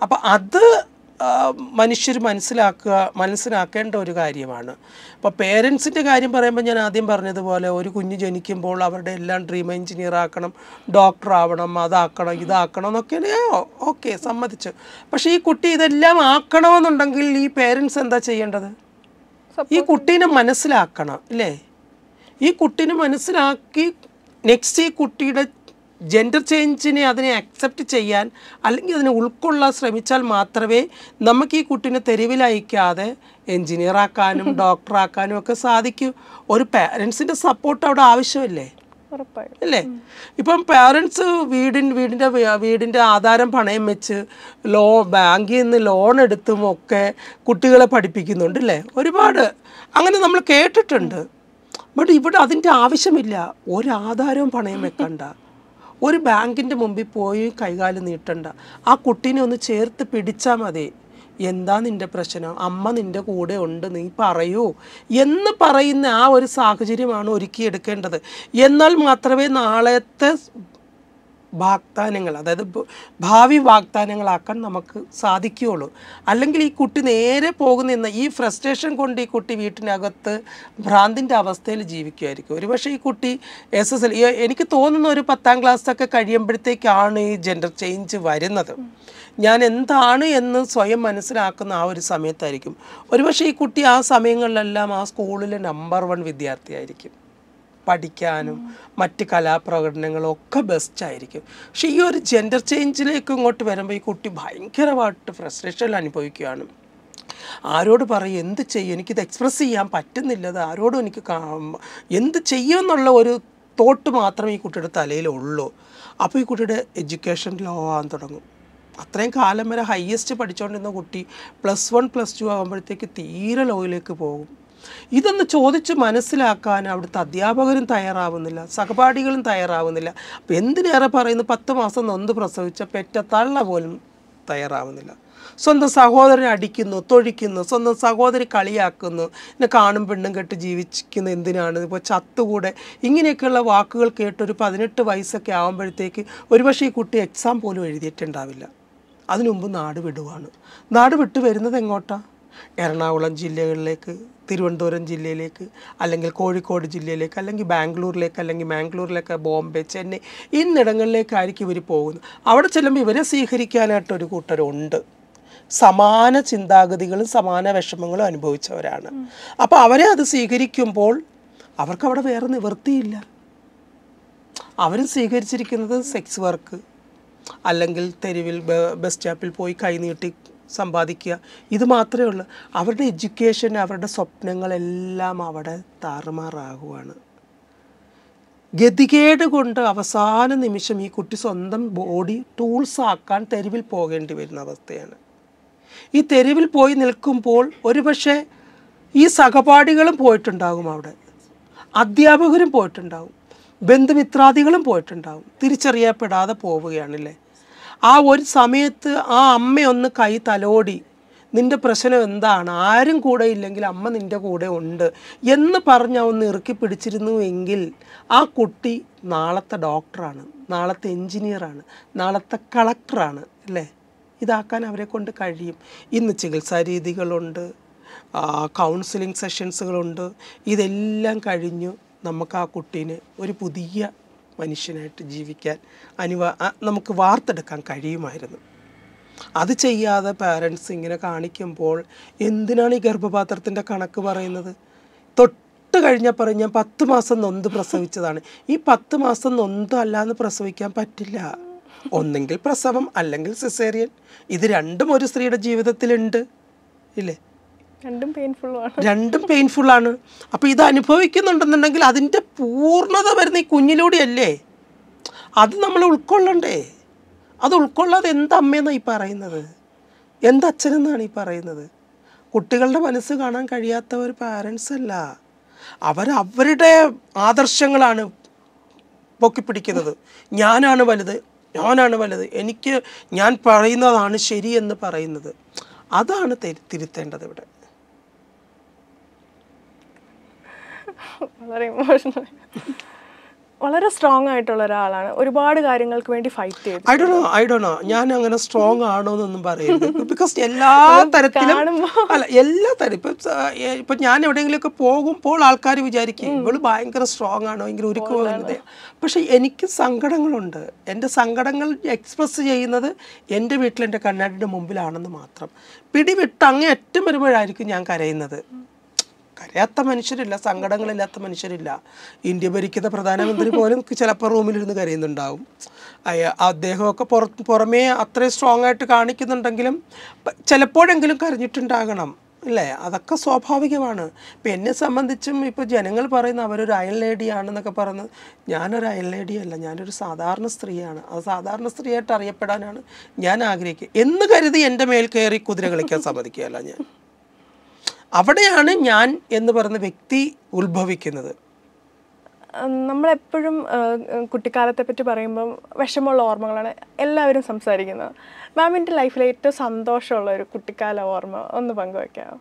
അപ്പം അത് മനുഷ്യർ മനസ്സിലാക്കുക മനസ്സിലാക്കേണ്ട ഒരു കാര്യമാണ് അപ്പോൾ പേരൻസിൻ്റെ കാര്യം പറയുമ്പോൾ ഞാൻ ആദ്യം പറഞ്ഞതുപോലെ ഒരു കുഞ്ഞ് ജനിക്കുമ്പോൾ അവരുടെ എല്ലാം ഡ്രീം എഞ്ചിനീയർ ആക്കണം ഡോക്ടർ ആവണം അതാക്കണം ഇതാക്കണം എന്നൊക്കെയാണ് ഓക്കെ സമ്മതിച്ചു പക്ഷേ ഈ കുട്ടി ഇതെല്ലാം ആക്കണമെന്നുണ്ടെങ്കിൽ ഈ പേരൻസ് എന്താ ചെയ്യേണ്ടത് ഈ കുട്ടീനെ മനസ്സിലാക്കണം അല്ലേ ഈ കുട്ടീനെ മനസ്സിലാക്കി നെക്സ്റ്റ് ഈ കുട്ടിയുടെ ജെൻഡർ ചേഞ്ചിനെ അതിനെ അക്സെപ്റ്റ് ചെയ്യാൻ അല്ലെങ്കിൽ അതിനെ ഉൾക്കൊള്ളാൻ ശ്രമിച്ചാൽ മാത്രമേ നമുക്ക് ഈ കുട്ടീനെ തെരുവിലയക്കാതെ എൻജിനീയർ ആക്കാനും ഡോക്ടർ ആക്കാനും ഒക്കെ സാധിക്കൂ ഒരു പാരൻസിൻ്റെ സപ്പോർട്ട് അവിടെ ആവശ്യമല്ലേ അല്ലേ ഇപ്പം പാരൻസ് വീടിൻ വീടിൻ്റെ വീടിൻ്റെ ആധാരം പണയം വെച്ച് ലോ ബാങ്കിൽ നിന്ന് ലോൺ എടുത്തും ഒക്കെ കുട്ടികളെ പഠിപ്പിക്കുന്നുണ്ട് അല്ലേ ഒരുപാട് അങ്ങനെ നമ്മൾ കേട്ടിട്ടുണ്ട് ബട്ട് ഇവിടെ അതിൻ്റെ ആവശ്യമില്ല ഒരാധാരവും പണയം വെക്കണ്ട ഒരു ബാങ്കിൻ്റെ മുമ്പിൽ പോയി കൈകാല് നീട്ടണ്ട ആ കുട്ടീനെ ഒന്ന് ചേർത്ത് പിടിച്ചാൽ മതി എന്താ നിൻ്റെ പ്രശ്നം അമ്മ നിൻ്റെ കൂടെ ഉണ്ട് നീ പറയൂ എന്ന് പറയുന്ന ആ ഒരു സാഹചര്യമാണ് ഒരുക്കിയെടുക്കേണ്ടത് എന്നാൽ മാത്രമേ നാളത്തെ വാഗ്ദാനങ്ങൾ അതായത് ഭാവി വാഗ്ദാനങ്ങളാക്കാൻ നമുക്ക് സാധിക്കുകയുള്ളൂ അല്ലെങ്കിൽ ഈ കുട്ടി നേരെ പോകുന്ന ഈ ഫ്രസ്ട്രേഷൻ കൊണ്ട് ഈ കുട്ടി വീട്ടിനകത്ത് ഭ്രാന്തിൻ്റെ അവസ്ഥയിൽ ജീവിക്കുമായിരിക്കും ഒരുപക്ഷെ ഈ കുട്ടി എസ് എസ് എൽ എനിക്ക് തോന്നുന്ന ഒരു പത്താം ക്ലാസ്സൊക്കെ കഴിയുമ്പോഴത്തേക്കാണ് ഈ ജെൻഡർ ചേഞ്ച് വരുന്നത് ഞാൻ എന്താണ് എന്ന് സ്വയം മനസ്സിലാക്കുന്ന ആ ഒരു സമയത്തായിരിക്കും ഒരുപക്ഷെ ഈ കുട്ടി ആ സമയങ്ങളിലെല്ലാം ആ സ്കൂളിലെ നമ്പർ വൺ വിദ്യാർത്ഥിയായിരിക്കും പഠിക്കാനും മറ്റ് കലാപ്രകടനങ്ങളും ഒക്കെ ബെസ്റ്റ് ആയിരിക്കും പക്ഷെ ഈ ഒരു ജെൻഡർ ചേഞ്ചിലേക്ക് ഇങ്ങോട്ട് വരുമ്പോൾ ഈ കുട്ടി ഭയങ്കരമായിട്ട് ഫ്രസ്ട്രേഷൻ അനുഭവിക്കുകയാണ് ആരോട് പറയും എന്ത് ചെയ്യും എനിക്കിത് എക്സ്പ്രസ് ചെയ്യാൻ പറ്റുന്നില്ലത് ആരോടും എനിക്ക് എന്ത് ചെയ്യുമെന്നുള്ള ഒരു തോട്ട് മാത്രമേ ഈ കുട്ടിയുടെ തലയിലുള്ളൂ അപ്പോൾ ഈ കുട്ടിയുടെ എഡ്യൂക്കേഷൻ ലോ ആകാൻ തുടങ്ങും അത്രയും കാലം വരെ ഹയസ്റ്റ് പഠിച്ചുകൊണ്ടിരുന്ന കുട്ടി പ്ലസ് വൺ പ്ലസ് ടു ആകുമ്പോഴത്തേക്ക് തീരെ ലോയിലേക്ക് പോകും ഇതൊന്ന് ചോദിച്ച് മനസ്സിലാക്കാൻ അവിടുത്തെ അധ്യാപകരും തയ്യാറാവുന്നില്ല സഹപാഠികളും തയ്യാറാവുന്നില്ല അപ്പം എന്തിനേറെ പറയുന്നു പത്ത് മാസം നൊന്ത് പ്രസവിച്ച പെറ്റ തള്ള പോലും തയ്യാറാവുന്നില്ല സ്വന്തം സഹോദരനെ അടിക്കുന്നു തൊഴിക്കുന്നു സ്വന്തം സഹോദരി കളിയാക്കുന്നു എന്നെ കാണും പെണ്ണും കെട്ട് ജീവിക്കുന്ന എന്തിനാണ് ഇപ്പോൾ ചത്തുകൂടെ ഇങ്ങനെയൊക്കെയുള്ള വാക്കുകൾ കേട്ട് ഒരു പതിനെട്ട് വയസ്സൊക്കെ ആകുമ്പോഴത്തേക്ക് ഒരുപക്ഷെ ഈ കുട്ടി എക്സാം പോലും എഴുതിയിട്ടുണ്ടാവില്ല അതിനുമുമ്പ് നാട് വിടുവാണ് നാട് വിട്ടു വരുന്നത് എങ്ങോട്ടാണ് എറണാകുളം ജില്ലകളിലേക്ക് തിരുവനന്തപുരം ജില്ലയിലേക്ക് അല്ലെങ്കിൽ കോഴിക്കോട് ജില്ലയിലേക്ക് അല്ലെങ്കിൽ ബാംഗ്ലൂരിലേക്ക് അല്ലെങ്കിൽ മാംഗ്ലൂരിലേക്ക് ബോംബെ ചെന്നൈ ഇന്നിടങ്ങളിലേക്കായിരിക്കും ഇവർ പോകുന്നത് അവിടെ ചെല്ലുമ്പോൾ ഇവരെ സ്വീകരിക്കാനായിട്ടൊരു കൂട്ടരുണ്ട് സമാന ചിന്താഗതികളും സമാന വിഷമങ്ങളും അനുഭവിച്ചവരാണ് അപ്പോൾ അവരെ അത് സ്വീകരിക്കുമ്പോൾ അവർക്ക് അവിടെ വേറെ നിവൃത്തിയില്ല അവരും സ്വീകരിച്ചിരിക്കുന്നത് സെക്സ് വർക്ക് അല്ലെങ്കിൽ തെരുവിൽ ബസ് സ്റ്റാപ്പിൽ പോയി കൈനീട്ടി സമ്പാദിക്കുക ഇത് മാത്രമേ ഉള്ളൂ അവരുടെ എഡ്യൂക്കേഷൻ അവരുടെ സ്വപ്നങ്ങളെല്ലാം അവിടെ താറുമാറാകുവാണ് ഗതികേട് കൊണ്ട് അവസാന നിമിഷം ഈ കുട്ടി സ്വന്തം ബോഡി ടൂൾസ് ആക്കാൻ തെരുവിൽ പോകേണ്ടി വരുന്ന അവസ്ഥയാണ് ഈ തെരുവിൽ പോയി നിൽക്കുമ്പോൾ ഒരുപക്ഷെ ഈ സഹപാഠികളും പോയിട്ടുണ്ടാകും അവിടെ അധ്യാപകരും പോയിട്ടുണ്ടാകും ബന്ധുമിത്രാദികളും പോയിട്ടുണ്ടാകും തിരിച്ചറിയപ്പെടാതെ പോവുകയാണല്ലേ ആ ഒരു സമയത്ത് ആ അമ്മയൊന്ന് കൈ തലോടി നിൻ്റെ പ്രശ്നം എന്താണ് ആരും കൂടെ ഇല്ലെങ്കിൽ അമ്മ നിൻ്റെ കൂടെ ഉണ്ട് എന്ന് പറഞ്ഞ് ഒന്ന് ഇറുക്കി എങ്കിൽ ആ കുട്ടി നാളത്തെ ഡോക്ടറാണ് നാളത്തെ എൻജിനീയറാണ് നാളത്തെ കളക്ടറാണ് അല്ലേ ഇതാക്കാൻ അവരെ കൊണ്ട് കഴിയും ഇന്ന് ചികിത്സാ രീതികളുണ്ട് കൗൺസിലിംഗ് സെഷൻസുകളുണ്ട് ഇതെല്ലാം കഴിഞ്ഞു നമുക്ക് ആ കുട്ടീനെ ഒരു പുതിയ മനുഷ്യനായിട്ട് ജീവിക്കാൻ അനുവ നമുക്ക് വാർത്തെടുക്കാൻ കഴിയുമായിരുന്നു അത് ചെയ്യാതെ പാരൻസ് ഇങ്ങനെ കാണിക്കുമ്പോൾ എന്തിനാണ് ഈ ഗർഭപാത്രത്തിൻ്റെ കണക്ക് പറയുന്നത് തൊട്ട് കഴിഞ്ഞാൽ പറയും ഞാൻ പത്ത് മാസം നൊന്ത് പ്രസവിച്ചതാണ് ഈ പത്ത് മാസം നൊന്ത് അല്ലാന്ന് പ്രസവിക്കാൻ പറ്റില്ല ഒന്നെങ്കിൽ പ്രസവം അല്ലെങ്കിൽ സിസേറിയൻ ഇത് രണ്ടും ഒരു സ്ത്രീയുടെ ജീവിതത്തിലുണ്ട് ഇല്ലേ രണ്ടും പെയിൻഫുൾ ആണ് അപ്പോൾ ഇത് അനുഭവിക്കുന്നുണ്ടെന്നുണ്ടെങ്കിൽ അതിന്റെ പൂർണ്ണത വരുന്ന ഈ കുഞ്ഞിലൂടെയല്ലേ അത് നമ്മൾ ഉൾക്കൊള്ളണ്ടേ അത് ഉൾക്കൊള്ളാതെ എന്തമ്മയെന്നാണ് ഈ പറയുന്നത് എന്തച്ഛനെന്നാണ് ഈ പറയുന്നത് കുട്ടികളുടെ മനസ്സ് കാണാൻ കഴിയാത്തവർ പാരൻസ് അല്ല അവർ അവരുടെ ആദർശങ്ങളാണ് പൊക്കിപ്പിടിക്കുന്നത് ഞാനാണ് വലുത് ഞാനാണ് വലുത് എനിക്ക് ഞാൻ പറയുന്നതാണ് ശരിയെന്ന് പറയുന്നത് അതാണ് തിരുത്തേണ്ടത് ഇവിടെ വളരെ ഇമോഷണൽ വളരെ സ്ട്രോങ് ആയിട്ടുള്ള ഒരാളാണ് ഒരുപാട് കാര്യങ്ങൾക്ക് വേണ്ടി ഫൈറ്റ് ചെയ്തു I do I do know ഞാൻ അങ്ങനെ സ്ട്രോങ് ആണോ എന്നൊന്നും പറയുന്നത് ബിക്കോസ് എല്ലാ തരത്തിലും അല്ല എല്ലാ തരം ഇപ്പൊ ഇപ്പൊ ഞാൻ എവിടെയെങ്കിലുമൊക്കെ പോകുമ്പോൾ ആൾക്കാർ വിചാരിക്കും ഇവള് ഭയങ്കര സ്ട്രോങ് ആണോ ഭയങ്കര ഒരുക്ക് പോകുന്നത് പക്ഷെ എനിക്ക് സങ്കടങ്ങളുണ്ട് എൻ്റെ സങ്കടങ്ങൾ എക്സ്പ്രസ് ചെയ്യുന്നത് എൻ്റെ വീട്ടിൽ എൻ്റെ കണ്ണാടിയുടെ മുമ്പിലാണെന്ന് മാത്രം പിടിവിട്ട് അങ്ങേ അറ്റം വരുമ്പോഴായിരിക്കും ഞാൻ കരയുന്നത് കരയാത്ത മനുഷ്യരില്ല സങ്കടങ്ങളില്ലാത്ത മനുഷ്യരില്ല ഇന്ത്യ ഭരിക്കുന്ന പ്രധാനമന്ത്രി പോലും ചിലപ്പോൾ റൂമിലിരുന്ന് കരയുന്നുണ്ടാവും അദ്ദേഹമൊക്കെ പുറ പുറമേ അത്രയും സ്ട്രോങ് ആയിട്ട് കാണിക്കുന്നുണ്ടെങ്കിലും ചിലപ്പോഴെങ്കിലും കരഞ്ഞിട്ടുണ്ടാകണം അല്ലേ അതൊക്കെ സ്വാഭാവികമാണ് ഇപ്പം എന്നെ സംബന്ധിച്ചും ഇപ്പോൾ ജനങ്ങൾ പറയുന്ന അവരൊരു അയൽ ലേഡിയാണെന്നൊക്കെ പറയുന്നത് ഞാനൊരു അയൽ ലേഡിയല്ല ഞാനൊരു സാധാരണ സ്ത്രീയാണ് അത് സാധാരണ സ്ത്രീയായിട്ട് അറിയപ്പെടാനാണ് ഞാൻ ആഗ്രഹിക്കുക എന്ന് കരുതി എൻ്റെ മേൽ കയറി കുതിര കളിക്കാൻ സമ്മതിക്കുകയല്ല ഞാൻ അവിടെയാണ് ഞാൻ എന്ന് പറയുന്ന വ്യക്തി ഉത്ഭവിക്കുന്നത് നമ്മളെപ്പോഴും കുട്ടിക്കാലത്തെ പറ്റി പറയുമ്പം വിഷമമുള്ള ഓർമ്മകളാണ് എല്ലാവരും സംസാരിക്കുന്നത് മാമിൻ്റെ ലൈഫിലെ ഏറ്റവും സന്തോഷമുള്ള ഒരു കുട്ടിക്കാല ഓർമ്മ ഒന്ന് പങ്കുവെക്കാം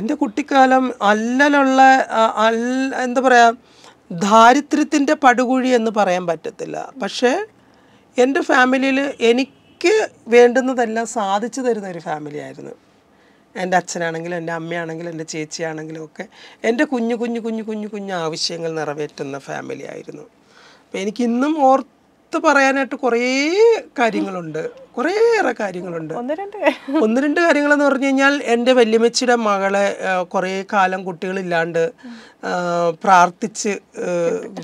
എൻ്റെ കുട്ടിക്കാലം അല്ലലുള്ള അല്ല എന്താ പറയുക ദാരിദ്ര്യത്തിൻ്റെ പടുകുഴി എന്ന് പറയാൻ പറ്റത്തില്ല പക്ഷേ എൻ്റെ ഫാമിലിയിൽ എനിക്ക് വേണ്ടുന്നതെല്ലാം സാധിച്ചു തരുന്ന ഒരു ഫാമിലി ആയിരുന്നു എൻ്റെ അച്ഛനാണെങ്കിലും എൻ്റെ അമ്മയാണെങ്കിലും എൻ്റെ ചേച്ചിയാണെങ്കിലും ഒക്കെ എൻ്റെ കുഞ്ഞു കുഞ്ഞു കുഞ്ഞു കുഞ്ഞു കുഞ്ഞു ആവശ്യങ്ങൾ നിറവേറ്റുന്ന ഫാമിലി ആയിരുന്നു അപ്പോൾ എനിക്കിന്നും ഓർത്ത് പറയാനായിട്ട് കുറേ കാര്യങ്ങളുണ്ട് കുറേയേറെ കാര്യങ്ങളുണ്ട് ഒന്ന് രണ്ട് കാര്യങ്ങളെന്ന് പറഞ്ഞു കഴിഞ്ഞാൽ എൻ്റെ വല്യമ്മച്ചിയുടെ മകളെ കുറേ കാലം കുട്ടികളില്ലാണ്ട് പ്രാർത്ഥിച്ച്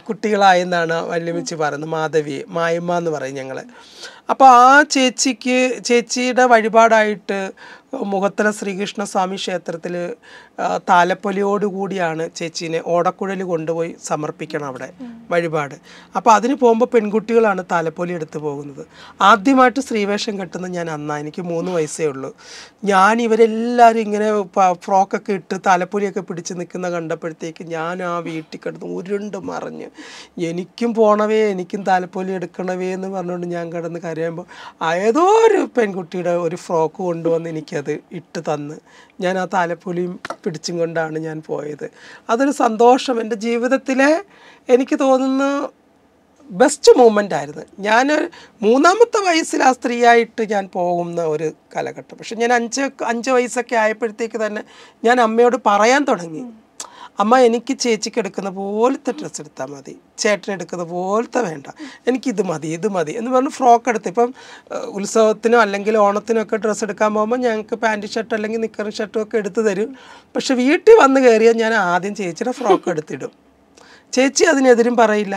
കുട്ടികളായെന്നാണ് വല്യമ്മച്ചി പറയുന്നത് മാധവി മായമ്മ എന്ന് പറയും ഞങ്ങൾ അപ്പോൾ ആ ചേച്ചിക്ക് ചേച്ചിയുടെ വഴിപാടായിട്ട് മുഖത്തല ശ്രീകൃഷ്ണസ്വാമി ക്ഷേത്രത്തിൽ താലപ്പൊലിയോടുകൂടിയാണ് ചേച്ചീനെ ഓടക്കുഴൽ കൊണ്ടുപോയി സമർപ്പിക്കണം അവിടെ വഴിപാട് അപ്പോൾ അതിന് പോകുമ്പോൾ പെൺകുട്ടികളാണ് താലപ്പൊലി എടുത്തു പോകുന്നത് ആദ്യമായിട്ട് സ്ത്രീവേഷം കെട്ടുന്നത് ഞാൻ അന്നാ എനിക്ക് മൂന്ന് വയസ്സേ ഉള്ളൂ ഞാൻ ഇവരെല്ലാവരും ഇങ്ങനെ ഫ്രോക്കൊക്കെ ഇട്ട് താലപ്പൊലിയൊക്കെ പിടിച്ച് നിൽക്കുന്ന കണ്ടപ്പോഴത്തേക്ക് ഞാൻ ആ വീട്ടിൽ കിടന്ന് ഉരുണ്ട് മറിഞ്ഞ് എനിക്കും പോണവേ എനിക്കും താലപ്പൊലി എടുക്കണവേ എന്ന് പറഞ്ഞുകൊണ്ട് ഞാൻ കിടന്ന് കരയുമ്പോൾ ഏതോ ഒരു പെൺകുട്ടിയുടെ ഒരു ഫ്രോക്ക് കൊണ്ടുവന്ന് എനിക്കത് ഇട്ട് തന്ന് ഞാൻ ആ താലപ്പൊലിയും പിടിച്ചും കൊണ്ടാണ് ഞാൻ പോയത് അതൊരു സന്തോഷം എൻ്റെ ജീവിതത്തിലെ എനിക്ക് തോന്നുന്ന ബെസ്റ്റ് മൂമെൻ്റ് ആയിരുന്നു ഞാൻ മൂന്നാമത്തെ വയസ്സിൽ ആ സ്ത്രീയായിട്ട് ഞാൻ പോകുന്ന ഒരു കാലഘട്ടം പക്ഷെ ഞാൻ അഞ്ച് അഞ്ച് വയസ്സൊക്കെ ആയപ്പോഴത്തേക്ക് തന്നെ ഞാൻ അമ്മയോട് പറയാൻ തുടങ്ങി അമ്മ എനിക്ക് ചേച്ചിക്ക് എടുക്കുന്ന പോലത്തെ ഡ്രസ്സ് എടുത്താൽ മതി ചേട്ടൻ എടുക്കുന്ന പോലത്തെ വേണ്ട എനിക്കിത് മതി ഇത് മതി എന്ന് പറഞ്ഞ് ഫ്രോക്ക് എടുത്ത് ഇപ്പം ഉത്സവത്തിനോ അല്ലെങ്കിൽ ഓണത്തിനോ ഒക്കെ ഡ്രസ്സ് എടുക്കാൻ പോകുമ്പോൾ ഞങ്ങൾക്ക് പാൻറ്റ് ഷർട്ട് അല്ലെങ്കിൽ നിക്കറും ഷർട്ടും ഒക്കെ എടുത്തു തരും പക്ഷെ വീട്ടിൽ വന്ന് കയറിയാൽ ഞാൻ ആദ്യം ചേച്ചിയുടെ ഫ്രോക്ക് എടുത്തിടും ചേച്ചി അതിനെതിരും പറയില്ല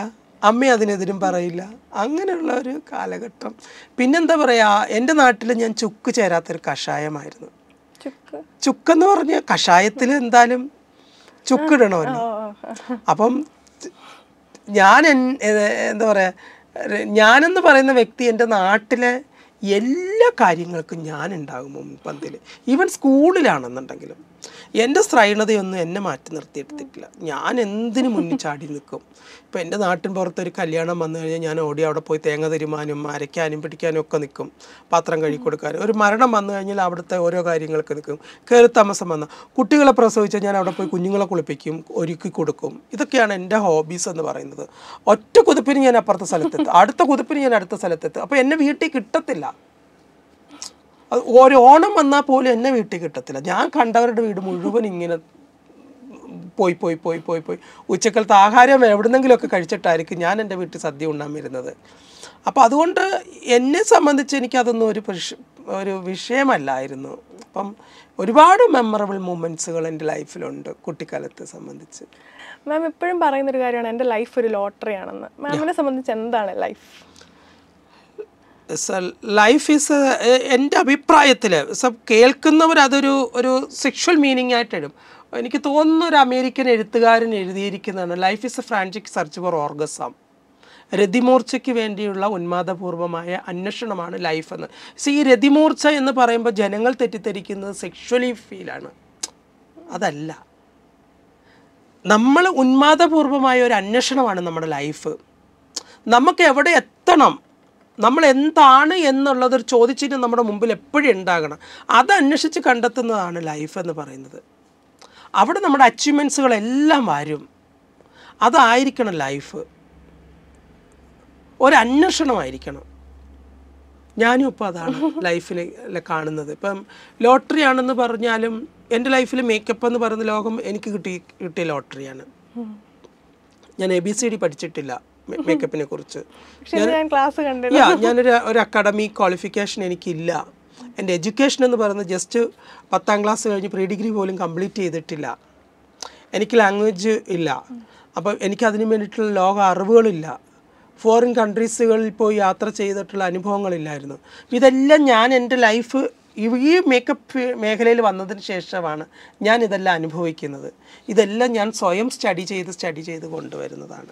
അമ്മ അതിനെതിരും പറയില്ല അങ്ങനെയുള്ള ഒരു കാലഘട്ടം പിന്നെന്താ പറയുക എൻ്റെ നാട്ടിൽ ഞാൻ ചുക്ക് ചേരാത്തൊരു കഷായമായിരുന്നു ചുക്ക് ചുക്കെന്ന് പറഞ്ഞ കഷായത്തിൽ എന്തായാലും ചുക്കിടണോ അപ്പം ഞാൻ എന്താ പറയുക ഞാനെന്ന് പറയുന്ന വ്യക്തി എൻ്റെ നാട്ടിലെ എല്ലാ കാര്യങ്ങൾക്കും ഞാൻ ഉണ്ടാകും മുൻപന്തിൽ ഈവൻ സ്കൂളിലാണെന്നുണ്ടെങ്കിലും എൻ്റെ സ്ത്രൈണതയൊന്നും എന്നെ മാറ്റി നിർത്തിയെടുത്തിട്ടില്ല ഞാൻ എന്തിനു മുന്നിൽ ചാടി നിൽക്കും ഇപ്പം എൻ്റെ നാട്ടിൻ പുറത്തൊരു കല്യാണം വന്നു കഴിഞ്ഞാൽ ഞാൻ ഓടി അവിടെ പോയി തേങ്ങ തരുമാനും അരയ്ക്കാനും പിടിക്കാനും ഒക്കെ നിൽക്കും പാത്രം കഴുകി കൊടുക്കാനും ഒരു മരണം വന്നു കഴിഞ്ഞാൽ അവിടുത്തെ ഓരോ കാര്യങ്ങൾക്ക് നിൽക്കും കയറി താമസം വന്ന കുട്ടികളെ പ്രസവിച്ചാൽ ഞാൻ അവിടെ പോയി കുഞ്ഞുങ്ങളെ കുളിപ്പിക്കും ഒരുക്കി കൊടുക്കും ഇതൊക്കെയാണ് എൻ്റെ ഹോബീസ് എന്ന് പറയുന്നത് ഒറ്റ കുതിപ്പിന് ഞാൻ അപ്പുറത്തെ സ്ഥലത്തെത്തും അടുത്ത കുതിപ്പിന് ഞാൻ അടുത്ത സ്ഥലത്തെത്തും അപ്പോൾ എന്നെ വീട്ടിൽ കിട്ടത്തില്ല ഒരു ഓണം വന്നാൽ പോലും എന്നെ വീട്ടിൽ കിട്ടത്തില്ല ഞാൻ കണ്ടവരുടെ വീട് മുഴുവൻ ഇങ്ങനെ പോയി പോയി പോയി പോയി പോയി ഉച്ചക്കാലത്ത് ആഹാരം എവിടുന്നെങ്കിലുമൊക്കെ കഴിച്ചിട്ടായിരിക്കും ഞാൻ എൻ്റെ വീട്ടിൽ സദ്യ ഉണ്ണാൻ വരുന്നത് അപ്പോൾ അതുകൊണ്ട് എന്നെ സംബന്ധിച്ച് എനിക്കതൊന്നും ഒരു ഒരു വിഷയമല്ലായിരുന്നു അപ്പം ഒരുപാട് മെമ്മറബിൾ മൂമെൻറ്റ്സുകൾ എൻ്റെ ലൈഫിലുണ്ട് കുട്ടിക്കാലത്തെ സംബന്ധിച്ച് മാം എപ്പോഴും പറയുന്നൊരു കാര്യമാണ് എൻ്റെ ലൈഫ് ഒരു ലോട്ടറിയാണെന്ന് മാമിനെ സംബന്ധിച്ച് എന്താണ് ലൈഫ് ലൈഫ് ഈസ് എൻ്റെ അഭിപ്രായത്തിൽ കേൾക്കുന്നവർ അതൊരു ഒരു സെക്ഷൽ മീനിങ് ആയിട്ട് ഇടും എനിക്ക് തോന്നുന്ന ഒരു അമേരിക്കൻ എഴുത്തുകാരൻ എഴുതിയിരിക്കുന്നതാണ് life is a frantic search for orgasm രതിമൂർച്ചയ്ക്ക് വേണ്ടിയുള്ള ഉന്മാദപൂർവമായ അന്വേഷണമാണ് ലൈഫ് എന്ന് സി ഈ രതിമൂർച്ച എന്ന് പറയുമ്പോൾ ജനങ്ങൾ തെറ്റിദ്ധരിക്കുന്നത് സെക്ഷലി ഫീലാണ് അതല്ല നമ്മൾ ഉന്മാദപൂർവമായ ഒരു അന്വേഷണമാണ് നമ്മുടെ ലൈഫ് നമുക്ക് എവിടെ എത്തണം നമ്മൾ എന്താണ് എന്നുള്ളതൊരു ചോദിച്ചിട്ട് നമ്മുടെ മുമ്പിൽ എപ്പോഴും ഉണ്ടാകണം അതന്വേഷിച്ച് കണ്ടെത്തുന്നതാണ് ലൈഫ് എന്ന് പറയുന്നത് അവിടെ നമ്മുടെ അച്ചീവ്മെൻസുകളെല്ലാം വരും അതായിരിക്കണം ലൈഫ് ഒരന്വേഷണമായിരിക്കണം ഞാനും ഇപ്പോൾ അതാണ് ലൈഫിൽ കാണുന്നത് ഇപ്പം ലോട്ടറി ആണെന്ന് പറഞ്ഞാലും എൻ്റെ ലൈഫിൽ മേക്കപ്പ് എന്ന് പറയുന്ന ലോകം എനിക്ക് കിട്ടി കിട്ടിയ ലോട്ടറിയാണ് ഞാൻ എ ബി സി ഡി പഠിച്ചിട്ടില്ല മേക്കപ്പിനെ കുറിച്ച് ഞാനൊരു ഒരു അക്കാഡമി ക്വാളിഫിക്കേഷൻ എനിക്കില്ല എൻ്റെ എഡ്യൂക്കേഷൻ എന്ന് പറയുന്നത് ജസ്റ്റ് പത്താം ക്ലാസ് കഴിഞ്ഞ് പ്രീ ഡിഗ്രി പോലും കംപ്ലീറ്റ് ചെയ്തിട്ടില്ല എനിക്ക് ലാംഗ്വേജ് ഇല്ല അപ്പോൾ എനിക്കതിനു വേണ്ടിയിട്ടുള്ള ലോക അറിവുകളില്ല ഫോറിൻ കൺട്രീസുകളിൽ പോയി യാത്ര ചെയ്തിട്ടുള്ള അനുഭവങ്ങളില്ലായിരുന്നു ഇതെല്ലാം ഞാൻ എൻ്റെ ലൈഫ് ഈ മേക്കപ്പ് മേഖലയിൽ വന്നതിന് ശേഷമാണ് ഞാൻ ഇതെല്ലാം അനുഭവിക്കുന്നത് ഇതെല്ലാം ഞാൻ സ്വയം സ്റ്റഡി ചെയ്ത് സ്റ്റഡി ചെയ്ത് കൊണ്ടുവരുന്നതാണ്